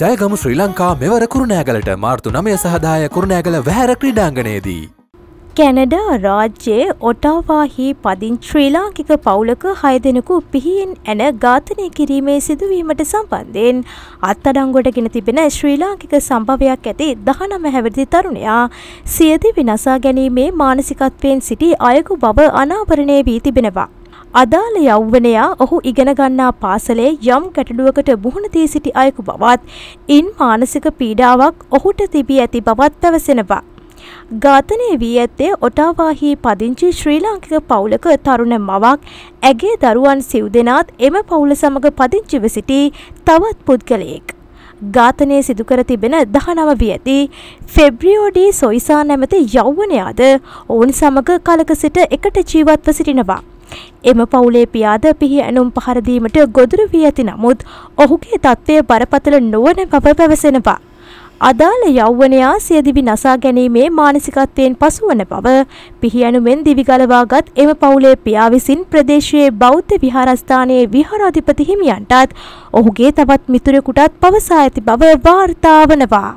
ජයගම ශ්‍රී ලංකා මෙවර කුරුණෑගලට මාර්තු නමය සහදාය කුරුණෑගල වැහැර ක්‍රීඩාංගනයේදී. කැනඩා රාජ්‍යයේ ඔටාවාහි පදින් ශ්‍රී ලාංකික පවුලක හයදෙනකු පිහියෙන් ඇන ඝාතනය කිරීමේ සිදුවීමට සම්බන්ධයෙන් අත්තඩංගොට ගෙන තිබෙන ශ්‍රී ලාංකික සම්භවයක් ඇති දහනම හැවිදි තරුණයා සියදි විනසා ගැනීමේ මානසිකත්වයෙන් සිටි අයකු බව අනාවරණය වී තිබෙනවා. අදාළ යෞවනයා ඔහු ඉගෙන ගන්නා පාසලේ යම් ගැටලුවකට මුහුණ දී සිටි අයෙකු බවත් ඉන් මානසික පීඩාවක් ඔහුට තිබී ඇති බවත් පැවසෙනවා. ඝාතනය වී ඇත්තේ ඔටාවාහි පදිංචි ශ්‍රී ලාංකික පවුලක තරුණ මවක් ඇගේ දරුවන් සිව් දෙනාත් එම පවුල සමග පදිංචිව සිටි තවත් පුද්ගලයෙක්. ඝාතනය සිදුකර තිබෙන දහනව වී ඇති ෆෙබ්‍රියෝඩී සොයිසා නැමැති යෞවනයාද ඔවුන් සමග කලක සිට එකට ජීවත්ව සිටිනවා. එම පවුලේ පියාද පිහි ඇනුම් පහරදීමට ගොදුරු වී ඇති නමුත් ඔහුගේ තත්ත්වය බරපතල නොවන බව පැවසෙනවා. අදාළ යෞවනයා සියදිවි නසා ගැනීමේ මානසිකත්වයෙන් පසුවන බව පිහියනුමෙන් දිවිගලවාගත් එම පවුලේ පියා විසින් ප්‍රදේශයේ බෞද්ධ විහාරස්ථානයේ විහාරාධිපති හිමියන්ටත් ඔහුගේ තවත් මිතුරෙකුටත් පවසා ඇති බව වාර්තා වනවා.